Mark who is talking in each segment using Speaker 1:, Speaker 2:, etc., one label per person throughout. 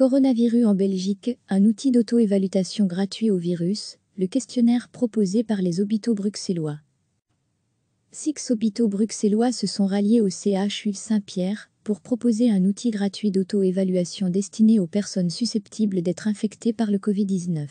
Speaker 1: Coronavirus en Belgique, un outil d'auto-évaluation gratuit au virus, le questionnaire proposé par les hôpitaux bruxellois. Six hôpitaux bruxellois se sont ralliés au CHU Saint-Pierre pour proposer un outil gratuit d'auto-évaluation destiné aux personnes susceptibles d'être infectées par le Covid-19.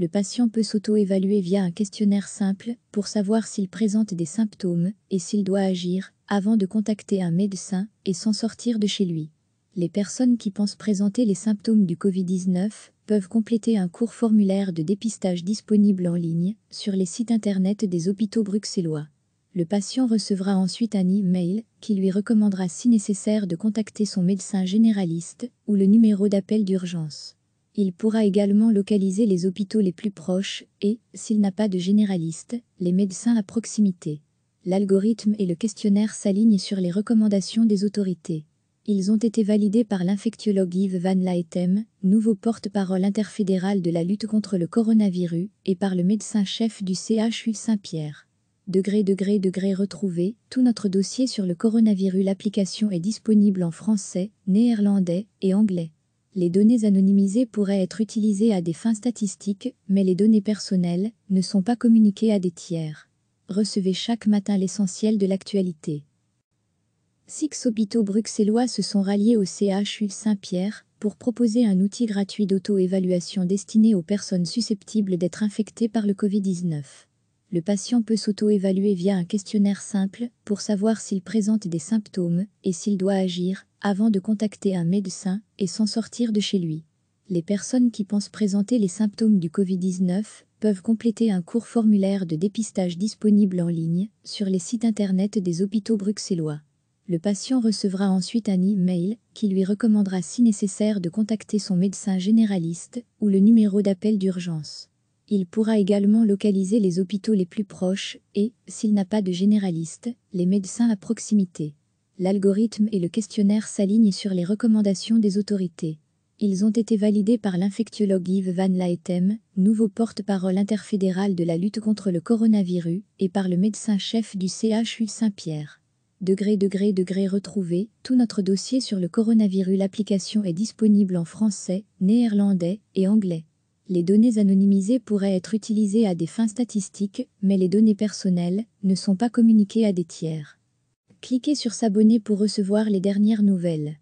Speaker 1: Le patient peut s'auto-évaluer via un questionnaire simple pour savoir s'il présente des symptômes et s'il doit agir avant de contacter un médecin et s'en sortir de chez lui. Les personnes qui pensent présenter les symptômes du Covid-19 peuvent compléter un court formulaire de dépistage disponible en ligne sur les sites internet des hôpitaux bruxellois. Le patient recevra ensuite un e-mail qui lui recommandera si nécessaire de contacter son médecin généraliste ou le numéro d'appel d'urgence. Il pourra également localiser les hôpitaux les plus proches et, s'il n'a pas de généraliste, les médecins à proximité. L'algorithme et le questionnaire s'alignent sur les recommandations des autorités. Ils ont été validés par l'infectiologue Yves Van Laetem, nouveau porte-parole interfédéral de la lutte contre le coronavirus, et par le médecin-chef du CHU Saint-Pierre. Degré, degré, degré retrouvé, tout notre dossier sur le coronavirus, l'application est disponible en français, néerlandais et anglais. Les données anonymisées pourraient être utilisées à des fins statistiques, mais les données personnelles ne sont pas communiquées à des tiers. Recevez chaque matin l'essentiel de l'actualité. Six hôpitaux bruxellois se sont ralliés au CHU Saint-Pierre pour proposer un outil gratuit d'auto-évaluation destiné aux personnes susceptibles d'être infectées par le Covid-19. Le patient peut s'auto-évaluer via un questionnaire simple pour savoir s'il présente des symptômes et s'il doit agir avant de contacter un médecin et s'en sortir de chez lui. Les personnes qui pensent présenter les symptômes du Covid-19 peuvent compléter un court formulaire de dépistage disponible en ligne sur les sites internet des hôpitaux bruxellois. Le patient recevra ensuite un e-mail qui lui recommandera si nécessaire de contacter son médecin généraliste ou le numéro d'appel d'urgence. Il pourra également localiser les hôpitaux les plus proches et, s'il n'a pas de généraliste, les médecins à proximité. L'algorithme et le questionnaire s'alignent sur les recommandations des autorités. Ils ont été validés par l'infectiologue Yves Van Laetem, nouveau porte-parole interfédéral de la lutte contre le coronavirus, et par le médecin-chef du CHU Saint-Pierre degré degré degré retrouvé, tout notre dossier sur le coronavirus. L'application est disponible en français, néerlandais et anglais. Les données anonymisées pourraient être utilisées à des fins statistiques, mais les données personnelles ne sont pas communiquées à des tiers. Cliquez sur s'abonner pour recevoir les dernières nouvelles.